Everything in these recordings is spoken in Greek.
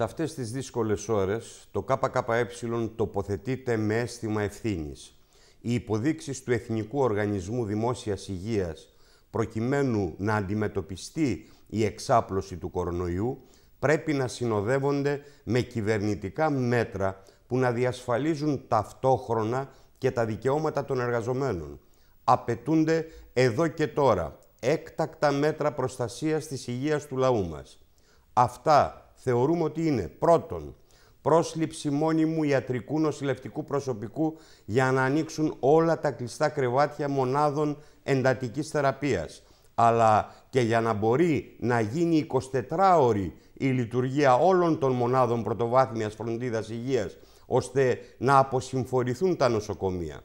Σε αυτές τις δύσκολες ώρες, το ΚΚΕ τοποθετείται με αίσθημα ευθύνης. Οι υποδείξεις του Εθνικού Οργανισμού Δημόσιας Υγείας, προκειμένου να αντιμετωπιστεί η εξάπλωση του κορονοϊού, πρέπει να συνοδεύονται με κυβερνητικά μέτρα που να διασφαλίζουν ταυτόχρονα και τα δικαιώματα των εργαζομένων. Απαιτούνται εδώ και τώρα έκτακτα μέτρα προστασίας της υγείας του λαού μας. Αυτά θεωρούμε ότι είναι πρώτον πρόσληψη μόνιμου ιατρικού νοσηλευτικού προσωπικού για να ανοίξουν όλα τα κλειστά κρεβάτια μονάδων εντατικής θεραπείας, αλλά και για να μπορεί να γίνει 24ωρη η λειτουργία όλων των μονάδων πρωτοβάθμιας φροντίδας υγείας, ώστε να αποσυμφορηθούν τα νοσοκομεία.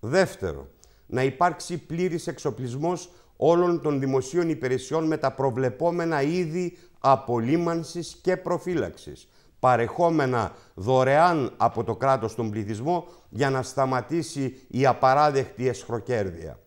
Δεύτερο, να υπάρξει πλήρης εξοπλισμός όλων των δημοσίων υπηρεσιών με τα προβλεπόμενα είδη απολύμανσης και προφύλαξης, παρεχόμενα δωρεάν από το κράτος τον πληθυσμό για να σταματήσει η απαράδεκτη εσχροκέρδεια.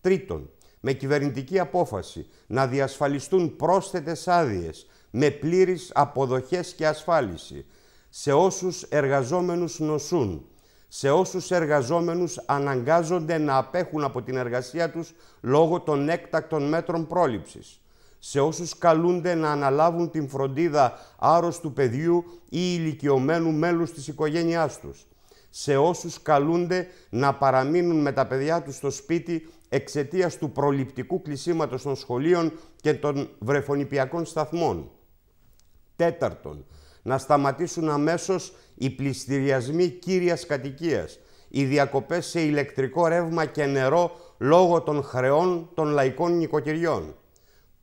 Τρίτον, με κυβερνητική απόφαση να διασφαλιστούν πρόσθετες άδειες με πλήρεις αποδοχές και ασφάλιση σε όσους εργαζόμενους νοσούν, σε όσους εργαζόμενους αναγκάζονται να απέχουν από την εργασία τους λόγω των έκτακτων μέτρων πρόληψης σε όσους καλούνται να αναλάβουν την φροντίδα άρρωστου παιδιού ή ηλικιωμένου μέλους της οικογένειάς τους, σε όσους καλούνται να παραμείνουν με τα παιδιά τους στο σπίτι εξαιτίας του προληπτικού κλεισίματος των σχολείων και των βρεφονιπιακών σταθμών. Τέταρτον, να σταματήσουν αμέσως οι πληστηριασμοί κύριας κατοικίας, οι διακοπές σε ηλεκτρικό ρεύμα και νερό λόγω των χρεών των λαϊκών νοικοκυριών.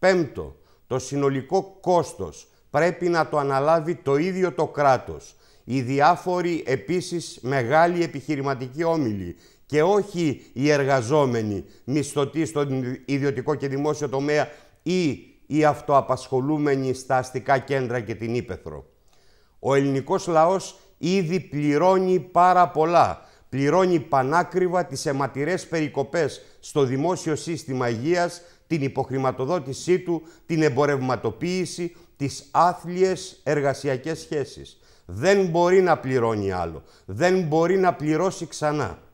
Πέμπτο, το συνολικό κόστος πρέπει να το αναλάβει το ίδιο το κράτος. Οι διάφοροι επίσης μεγάλοι επιχειρηματικοί όμιλοι και όχι οι εργαζόμενοι μισθωτοί στον ιδιωτικό και δημόσιο τομέα ή οι αυτοαπασχολούμενοι στα αστικά κέντρα και την Ήπεθρο. Ο ελληνικός λαός ήδη πληρώνει πάρα πολλά. Πληρώνει πανάκριβα τις αιματηρές περικοπές στο δημόσιο σύστημα υγείας, την υποχρηματοδότησή του, την εμπορευματοποίηση, τις άθλιες εργασιακές σχέσεις. Δεν μπορεί να πληρώνει άλλο. Δεν μπορεί να πληρώσει ξανά.